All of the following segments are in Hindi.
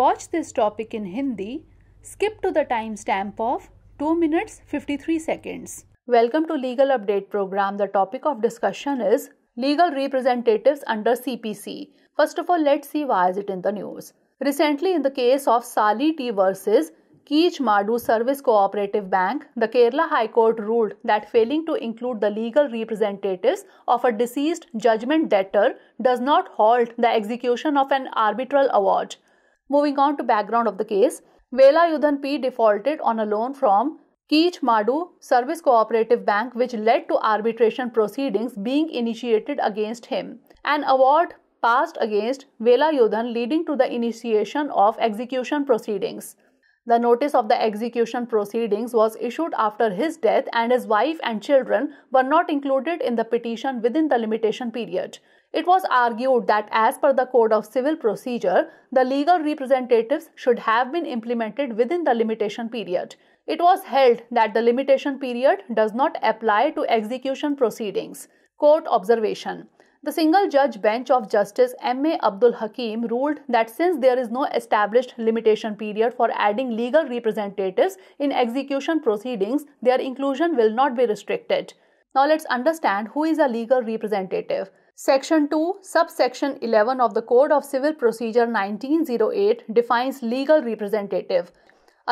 watch this topic in Hindi, skip to the timestamp of 2 minutes 53 seconds. Welcome to Legal Update program. The topic of discussion is legal representatives under CPC. First of all, let's see why is it in the news. Recently in the case of Sali T versus Keech Madu Service Cooperative Bank, the Kerala High Court ruled that failing to include the legal representatives of a deceased judgment debtor does not halt the execution of an arbitral award. Moving on to background of the case, Velayudhan P defaulted on a loan from Keech Madu Service Cooperative Bank which led to arbitration proceedings being initiated against him. An award passed against Yudhan leading to the initiation of execution proceedings. The notice of the execution proceedings was issued after his death, and his wife and children were not included in the petition within the limitation period. It was argued that, as per the Code of Civil Procedure, the legal representatives should have been implemented within the limitation period. It was held that the limitation period does not apply to execution proceedings. Court observation the single judge bench of Justice M.A. Abdul Hakim ruled that since there is no established limitation period for adding legal representatives in execution proceedings, their inclusion will not be restricted. Now let's understand who is a legal representative. Section 2, subsection 11 of the Code of Civil Procedure 1908 defines legal representative.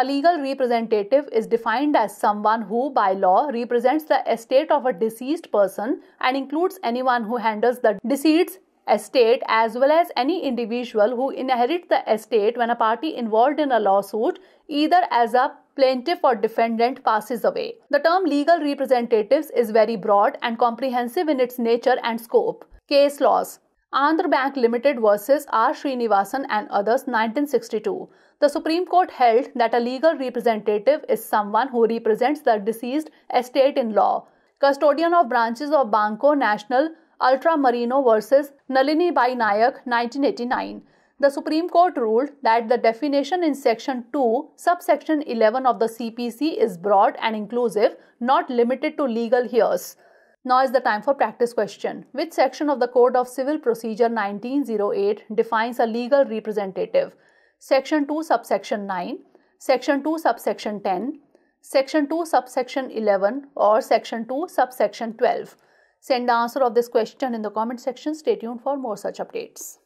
A legal representative is defined as someone who, by law, represents the estate of a deceased person and includes anyone who handles the deceased's estate as well as any individual who inherits the estate when a party involved in a lawsuit, either as a plaintiff or defendant passes away. The term legal representatives is very broad and comprehensive in its nature and scope. Case laws Andhra Bank Limited versus R. Srinivasan and others 1962. The Supreme Court held that a legal representative is someone who represents the deceased estate in law. Custodian of branches of Banco National Ultramarino versus Nalini Bai Nayak 1989. The Supreme Court ruled that the definition in section 2 subsection 11 of the CPC is broad and inclusive, not limited to legal heirs. Now is the time for practice question. Which section of the Code of Civil Procedure 1908 defines a legal representative? Section 2, subsection 9, Section 2, subsection 10, Section 2, subsection 11, or Section 2, subsection 12. Send the answer of this question in the comment section. Stay tuned for more such updates.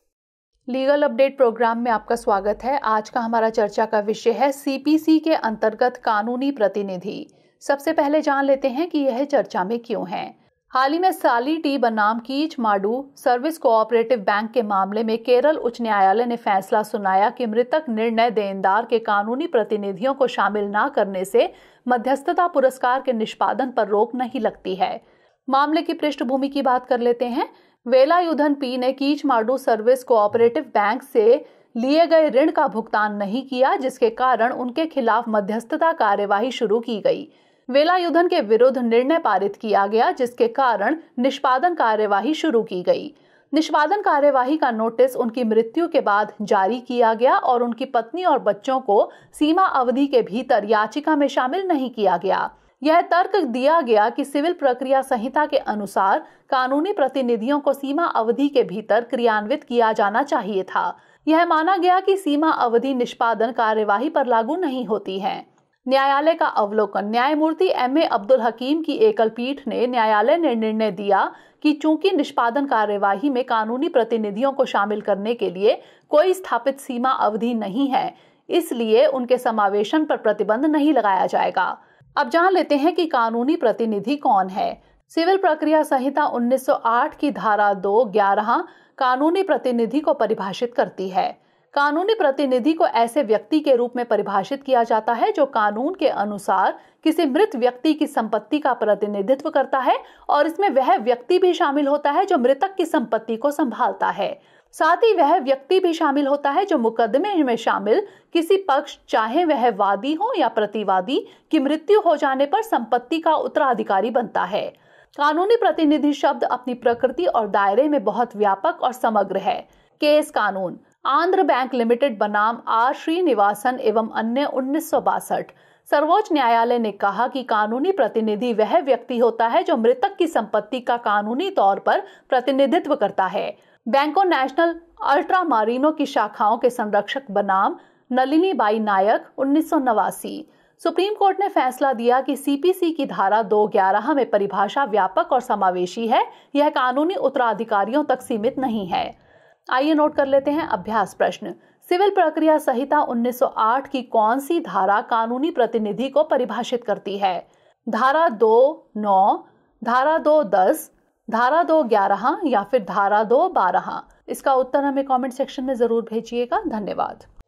Legal update program में आपका स्वागत है आज का हमारा चर्चा का विषय है सीपीसी के अंतर्गत कानूनी प्रतिनिधि सबसे पहले जान लेते हैं कि यह चर्चा में क्यों है हाल ही में साली टी बनाम कीच माडू सर्विस कोऑपरेटिव बैंक के मामले में केरल उच्च न्यायालय ने फैसला सुनाया कि मृतक निर्णय देनदार के कानूनी प्रतिनिधियों को शामिल न करने से मध्यस्थता पुरस्कार के निष्पादन पर रोक नहीं लगती है मामले की पृष्ठभूमि की बात कर लेते हैं वेलायुधन पी ने कीच माडू सर्विस कोऑपरेटिव बैंक से लिए गए ऋण का भुगतान नहीं किया जिसके कारण उनके खिलाफ मध्यस्थता कार्यवाही शुरू की गई वेलायुधन के विरुद्ध निर्णय पारित किया गया जिसके कारण निष्पादन कार्यवाही शुरू की गई निष्पादन कार्यवाही का नोटिस उनकी मृत्यु के बाद जारी किया गया और उनकी पत्नी और बच्चों को सीमा अवधि के भीतर याचिका में शामिल नहीं किया गया यह तर्क दिया गया कि सिविल प्रक्रिया संहिता के अनुसार कानूनी प्रतिनिधियों को सीमा अवधि के भीतर क्रियान्वित किया जाना चाहिए था यह माना गया कि सीमा अवधि निष्पादन कार्यवाही पर लागू नहीं होती है न्यायालय का अवलोकन न्यायमूर्ति एम ए अब्दुल हकीम की एकल पीठ ने न्यायालय ने निर्णय दिया कि चूंकि निष्पादन कार्यवाही में कानूनी प्रतिनिधियों को शामिल करने के लिए कोई स्थापित सीमा अवधि नहीं है इसलिए उनके समावेशन पर प्रतिबंध नहीं लगाया जाएगा अब जान लेते हैं कि कानूनी प्रतिनिधि कौन है सिविल प्रक्रिया संहिता 1908 की धारा दो ग्यारह कानूनी प्रतिनिधि को परिभाषित करती है कानूनी प्रतिनिधि को ऐसे व्यक्ति के रूप में परिभाषित किया जाता है जो कानून के अनुसार किसी मृत व्यक्ति की संपत्ति का प्रतिनिधित्व करता है और इसमें वह व्यक्ति भी शामिल होता है जो मृतक की संपत्ति को संभालता है साथ ही वह व्यक्ति भी शामिल होता है जो मुकदमे में शामिल किसी पक्ष चाहे वह वादी हो या प्रतिवादी की मृत्यु हो जाने पर संपत्ति का उत्तराधिकारी बनता है कानूनी प्रतिनिधि शब्द अपनी प्रकृति और दायरे में बहुत व्यापक और समग्र है केस कानून आंध्र बैंक लिमिटेड बनाम आर श्रीनिवासन एवं अन्य उन्नीस सर्वोच्च न्यायालय ने कहा कि कानूनी प्रतिनिधि वह व्यक्ति होता है जो मृतक की संपत्ति का कानूनी तौर पर प्रतिनिधित्व करता है बैंको नेशनल अल्ट्रा मारिनो की शाखाओं के संरक्षक बनाम नलिनी बाई नायक उन्नीस सुप्रीम कोर्ट ने फैसला दिया कि सीपीसी की धारा 211 में परिभाषा व्यापक और समावेशी है यह कानूनी उत्तराधिकारियों तक सीमित नहीं है आइए नोट कर लेते हैं अभ्यास प्रश्न सिविल प्रक्रिया संहिता 1908 की कौन सी धारा कानूनी प्रतिनिधि को परिभाषित करती है धारा दो नौ धारा दो दस धारा दो ग्यारह या फिर धारा दो बारह इसका उत्तर हमें कमेंट सेक्शन में जरूर भेजिएगा धन्यवाद